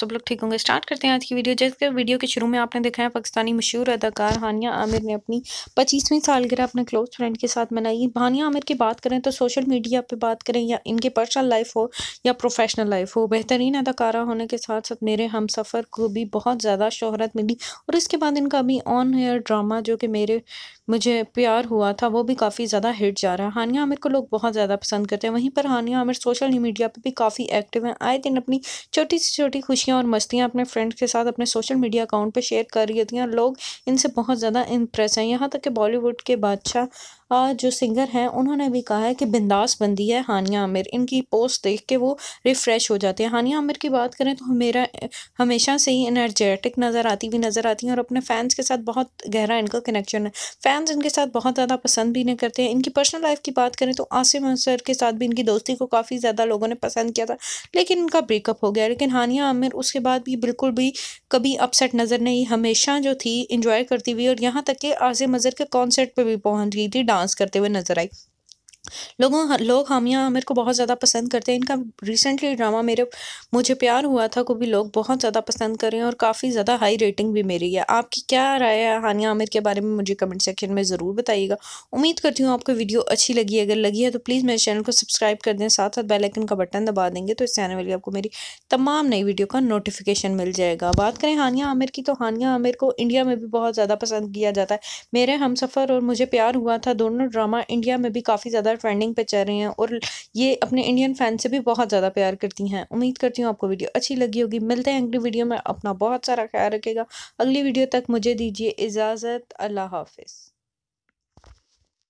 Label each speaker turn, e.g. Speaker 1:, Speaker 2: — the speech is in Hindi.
Speaker 1: सब लोग ठीक होंगे स्टार्ट करते हैं आज की वीडियो जैसे वीडियो के शुरू में आपने देखा है पाकिस्तानी मशहूर अदाकार हानिया आमिर ने अपनी पच्चीसवीं सालगिरह अपने क्लोज फ्रेंड के साथ मनाई हानिया आमिर की बात करें तो सोशल मीडिया पे बात करें या इनके पर्सनल लाइफ हो या प्रोफेशनल लाइफ हो बेहतरीन अदाकारा होने के साथ साथ मेरे हम सफ़र को भी बहुत ज़्यादा शोहरत मिली और इसके बाद इनका अभी ऑन हेयर ड्रामा जो कि मेरे मुझे प्यार हुआ था वो भी काफ़ी ज़्यादा हिट जा रहा है हानिया आमिर को लोग बहुत ज़्यादा पसंद करते हैं वहीं पर हानिया आमिर सोशल मीडिया पर भी काफ़ी एक्टिव हैं आए दिन अपनी छोटी से छोटी खुशी खुशियाँ और मस्तियाँ अपने फ्रेंड्स के साथ अपने सोशल मीडिया अकाउंट पर शेयर कर रही होती हैं और लोग इनसे बहुत ज़्यादा इम्प्रेस हैं यहाँ तक कि बॉलीवुड के बादशाह जो सिंगर हैं उन्होंने भी कहा है कि बिंदास बंदी है हानिया आमिर इनकी पोस्ट देख के वो रिफ़्रेश हो जाते हैं हानिया आमिर की बात करें तो मेरा हमेशा से ही एनर्जेटिक नज़र आती हुई नज़र आती हैं और अपने फ़ैन्स के साथ बहुत गहरा इनका कनेक्शन है फ़ैन्स इनके साथ बहुत ज़्यादा पसंद भी नहीं करते हैं इनकी पर्सनल लाइफ की बात करें तो आसिम अंसर के साथ भी इनकी दोस्ती को काफ़ी ज़्यादा लोगों ने पसंद किया था लेकिन इनका ब्रेकअप हो गया लेकिन हानिया आमिर उसके बाद भी बिल्कुल भी कभी अपसेट नज़र नहीं हमेशा जो थी इंजॉय करती हुई और यहाँ तक कि आसिम अजहर के कॉन्सर्ट पर भी पहुँच गई थी डांस डांस करते हुए नजर आई लोगों लोग हामिया आमिर को बहुत ज़्यादा पसंद करते हैं इनका रिसेंटली ड्रामा मेरे मुझे प्यार हुआ था को भी लोग बहुत ज़्यादा पसंद कर रहे हैं और काफ़ी ज़्यादा हाई रेटिंग भी मेरी है आपकी क्या राय है हानिया आमिर के बारे में मुझे कमेंट सेक्शन में ज़रूर बताइएगा उम्मीद करती हूँ आपको वीडियो अच्छी लगी अगर लगी है तो प्लीज़ मेरे चैनल को सब्सक्राइब कर दें साथ साथ बेलाइकन का बटन दबा देंगे तो इससे आने वाली आपको मेरी तमाम नई वीडियो का नोटिफिकेशन मिल जाएगा बात करें हानिया आमिर की तो हानिया आमिर को इंडिया में भी बहुत ज़्यादा पसंद किया जाता है मेरे हम और मुझे प्यार हुआ था दोनों ड्रामा इंडिया में भी काफ़ी ज़्यादा ज़्यादा ट्रेंडिंग पे चल रही हैं और ये अपने इंडियन फैन से भी बहुत ज़्यादा प्यार करती हैं उम्मीद करती हूँ आपको वीडियो अच्छी लगी होगी मिलते हैं अगली वीडियो में अपना बहुत सारा ख्याल रखेगा अगली वीडियो तक मुझे दीजिए इजाज़त अल्लाह हाफिज़